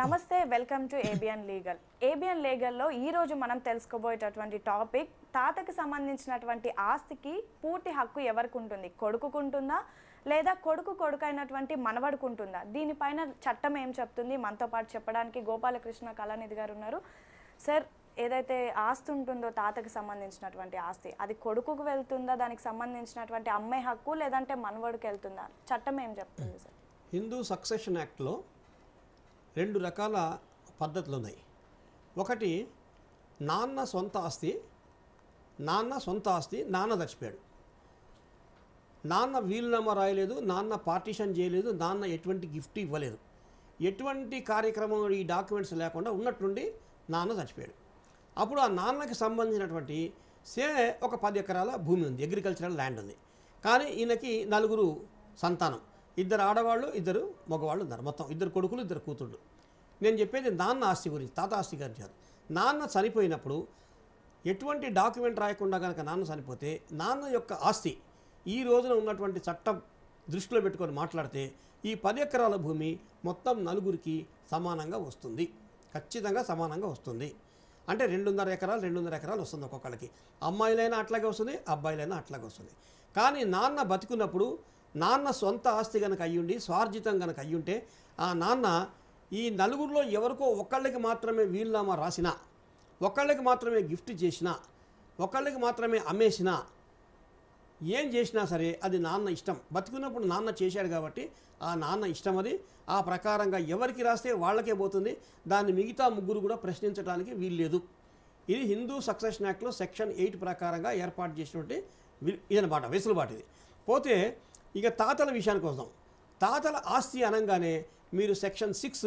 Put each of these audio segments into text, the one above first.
నమస్తే welcome to ABN legal ABN లీగల్లో ఈరోజు మనం తెలుసుకోబోయేటటువంటి టాపిక్ తాతకి సంబంధించినటువంటి ఆస్తికి పూర్తి హక్కు ఎవరికి ఉంటుంది కొడుకుంటుందా లేదా కొడుకు కొడుకైనటువంటి మనవడుకుంటుందా దీనిపైన చట్టం ఏం చెప్తుంది మనతో పాటు చెప్పడానికి గోపాలకృష్ణ కళానిధి గారు ఉన్నారు సార్ ఏదైతే ఆస్తి ఉంటుందో తాతకి సంబంధించినటువంటి ఆస్తి అది కొడుకుకు వెళ్తుందా దానికి సంబంధించినటువంటి అమ్మాయి హక్కు లేదంటే మనవడుకు వెళ్తుందా చట్టం ఏం చెప్తుంది సార్ హిందూ సక్సెషన్ యాక్ట్లో రెండు రకాల పద్ధతులు ఉన్నాయి ఒకటి నాన్న సొంత ఆస్తి నాన్న సొంత ఆస్తి నాన్న చచ్చిపోయాడు నాన్న వీలునామా రాయలేదు నాన్న పార్టీషన్ చేయలేదు నాన్న ఎటువంటి గిఫ్ట్ ఇవ్వలేదు ఎటువంటి కార్యక్రమం ఈ డాక్యుమెంట్స్ లేకుండా ఉన్నట్టుండి నాన్న చచ్చిపోయాడు అప్పుడు ఆ నాన్నకి సంబంధించినటువంటి సే ఒక పది ఎకరాల భూమి ఉంది అగ్రికల్చరల్ ల్యాండ్ ఉంది కానీ ఈయనకి నలుగురు సంతానం ఇద్దరు ఆడవాళ్ళు ఇద్దరు మగవాళ్ళు ఉన్నారు మొత్తం ఇద్దరు కొడుకులు ఇద్దరు కూతుళ్ళు నేను చెప్పేది నాన్న ఆస్తి గురించి తాత ఆస్తి గారి కాదు నాన్న చనిపోయినప్పుడు ఎటువంటి డాక్యుమెంట్ రాయకుండా కనుక నాన్న చనిపోతే నాన్న యొక్క ఆస్తి ఈ రోజున ఉన్నటువంటి చట్టం దృష్టిలో పెట్టుకొని మాట్లాడితే ఈ పది ఎకరాల భూమి మొత్తం నలుగురికి సమానంగా వస్తుంది ఖచ్చితంగా సమానంగా వస్తుంది అంటే రెండున్నర ఎకరాలు రెండున్నర ఎకరాలు వస్తుంది ఒక్కొక్కళ్ళకి అమ్మాయిలైనా అట్లాగే వస్తుంది అబ్బాయిలైనా అట్లాగే వస్తుంది కానీ నాన్న బతికున్నప్పుడు నాన్న సొంత ఆస్తి కనుక అయ్యుండి స్వార్జితం కనుక అయ్యుంటే ఆ నాన్న ఈ నలుగురిలో ఎవరికో ఒకళ్ళకి మాత్రమే వీలునామా రాసినా ఒకళ్ళకి మాత్రమే గిఫ్ట్ చేసినా ఒకళ్ళకి మాత్రమే అమ్మేసినా ఏం చేసినా సరే అది నాన్న ఇష్టం బతుకున్నప్పుడు నాన్న చేశాడు కాబట్టి ఆ నాన్న ఇష్టం అది ఆ ప్రకారంగా ఎవరికి రాస్తే వాళ్ళకే పోతుంది దాన్ని మిగతా ముగ్గురు కూడా ప్రశ్నించడానికి వీల్లేదు ఇది హిందూ సక్సెషన్ యాక్ట్లో సెక్షన్ ఎయిట్ ప్రకారంగా ఏర్పాటు చేసినటువంటి ఇదనమాట వెసులుబాటు ఇది పోతే ఇక తాతల విషయానికి వద్దాం తాతల ఆస్తి అనగానే మీరు సెక్షన్ సిక్స్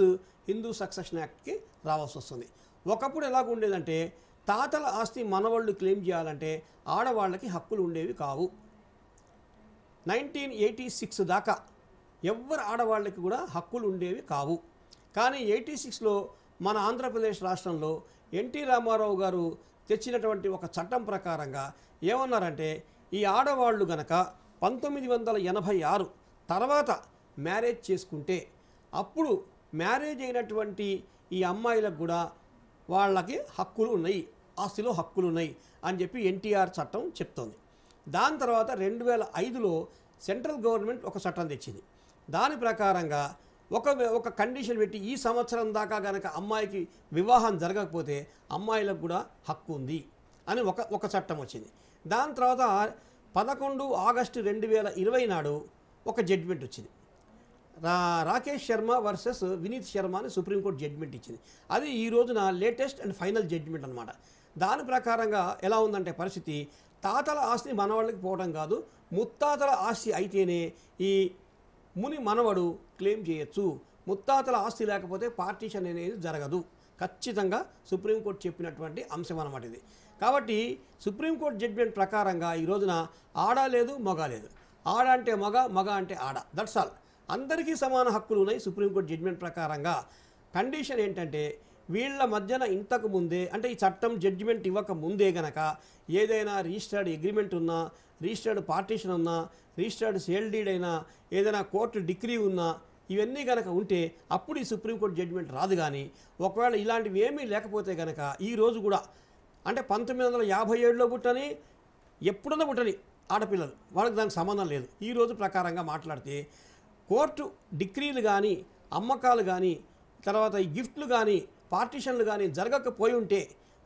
హిందూ సక్సెషన్ యాక్ట్కి రావాల్సి వస్తుంది ఒకప్పుడు ఉండేదంటే తాతల ఆస్తి మనవాళ్ళు క్లెయిమ్ చేయాలంటే ఆడవాళ్ళకి హక్కులు ఉండేవి కావు నైన్టీన్ ఎయిటీ సిక్స్ దాకా ఎవరు ఆడవాళ్ళకి కూడా హక్కులు ఉండేవి కావు కానీ ఎయిటీ సిక్స్లో మన ఆంధ్రప్రదేశ్ రాష్ట్రంలో ఎన్టీ రామారావు గారు తెచ్చినటువంటి ఒక చట్టం ప్రకారంగా ఏమన్నారంటే ఈ ఆడవాళ్ళు గనక పంతొమ్మిది వందల ఎనభై ఆరు తర్వాత మ్యారేజ్ చేసుకుంటే అప్పుడు మ్యారేజ్ అయినటువంటి ఈ అమ్మాయిలకు కూడా వాళ్ళకి హక్కులు ఉన్నాయి ఆస్తిలో హక్కులు ఉన్నాయి అని చెప్పి ఎన్టీఆర్ చట్టం చెప్తోంది దాని తర్వాత రెండు వేల ఐదులో సెంట్రల్ గవర్నమెంట్ ఒక చట్టం తెచ్చింది దాని ప్రకారంగా ఒక ఒక కండిషన్ పెట్టి ఈ సంవత్సరం దాకా గనక అమ్మాయికి వివాహం జరగకపోతే అమ్మాయిలకు కూడా హక్కు ఉంది అని ఒక ఒక చట్టం వచ్చింది దాని తర్వాత పదకొండు ఆగస్టు రెండు వేల ఇరవై నాడు ఒక జడ్జిమెంట్ వచ్చింది రా రాకేష్ శర్మ వర్సెస్ వినీత్ శర్మ అని సుప్రీంకోర్టు జడ్జిమెంట్ ఇచ్చింది అది ఈ రోజున లేటెస్ట్ అండ్ ఫైనల్ జడ్జిమెంట్ అనమాట దాని ప్రకారంగా ఎలా ఉందంటే పరిస్థితి తాతల ఆస్తి మనవాళ్ళకి పోవడం కాదు ముత్తాతల ఆస్తి అయితేనే ఈ ముని మనవడు క్లెయిమ్ చేయొచ్చు ముత్తాతల ఆస్తి లేకపోతే పార్టీషన్ అనేది జరగదు ఖచ్చితంగా సుప్రీంకోర్టు చెప్పినటువంటి అంశం అనమాట ఇది కాబట్టి సుప్రీంకోర్టు జడ్జిమెంట్ ప్రకారంగా ఈ రోజున ఆడ లేదు మగ లేదు ఆడ అంటే మగ మగ అంటే ఆడ దట్స్ ఆల్ అందరికీ సమాన హక్కులు ఉన్నాయి సుప్రీంకోర్టు జడ్జిమెంట్ ప్రకారంగా కండిషన్ ఏంటంటే వీళ్ళ మధ్యన ఇంతకు ముందే అంటే ఈ చట్టం జడ్జిమెంట్ ఇవ్వక ముందే గనక ఏదైనా రిజిస్టర్డ్ అగ్రిమెంట్ ఉన్నా రిజిస్టర్డ్ పార్టీషన్ ఉన్నా రిజిస్టర్డ్ సేల్ డీడ్ అయినా ఏదైనా కోర్టు డిగ్రీ ఉన్నా ఇవన్నీ కనుక ఉంటే అప్పుడు ఈ సుప్రీంకోర్టు జడ్జిమెంట్ రాదు కానీ ఒకవేళ ఇలాంటివి ఏమీ లేకపోతే కనుక ఈరోజు కూడా అంటే పంతొమ్మిది వందల యాభై ఏడులో పుట్టని ఎప్పుడన్నా పుట్టని ఆడపిల్లలు వాళ్ళకి దానికి సంబంధం లేదు ఈరోజు ప్రకారంగా మాట్లాడితే కోర్టు డిగ్రీలు కానీ అమ్మకాలు కానీ తర్వాత ఈ గిఫ్ట్లు కానీ పార్టీషన్లు కానీ జరగకపోయి ఉంటే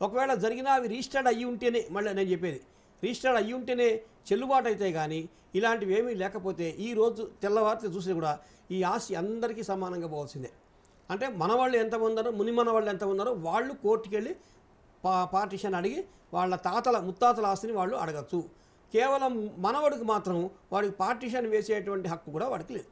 ఒకవేళ జరిగినా అవి రిజిస్టర్డ్ అయ్యి ఉంటేనే మళ్ళీ నేను చెప్పేది రిజిస్టర్డ్ అయ్యి ఉంటేనే చెల్లుబాటు అయితే కానీ ఇలాంటివి ఏమీ లేకపోతే ఈరోజు తెల్లవారితే చూసి కూడా ఈ ఆస్తి అందరికీ సమానంగా పోవాల్సిందే అంటే మనవాళ్ళు ఎంత ఉన్నారో ముని మనవాళ్ళు ఎంత ఉన్నారో వాళ్ళు కోర్టుకెళ్ళి పా పార్టీషన్ అడిగి వాళ్ళ తాతల ముత్తాతల ఆస్తిని వాళ్ళు అడగచ్చు కేవలం మనవడికి మాత్రం వాడికి పార్టీషన్ వేసేటువంటి హక్కు కూడా వాడికి లేదు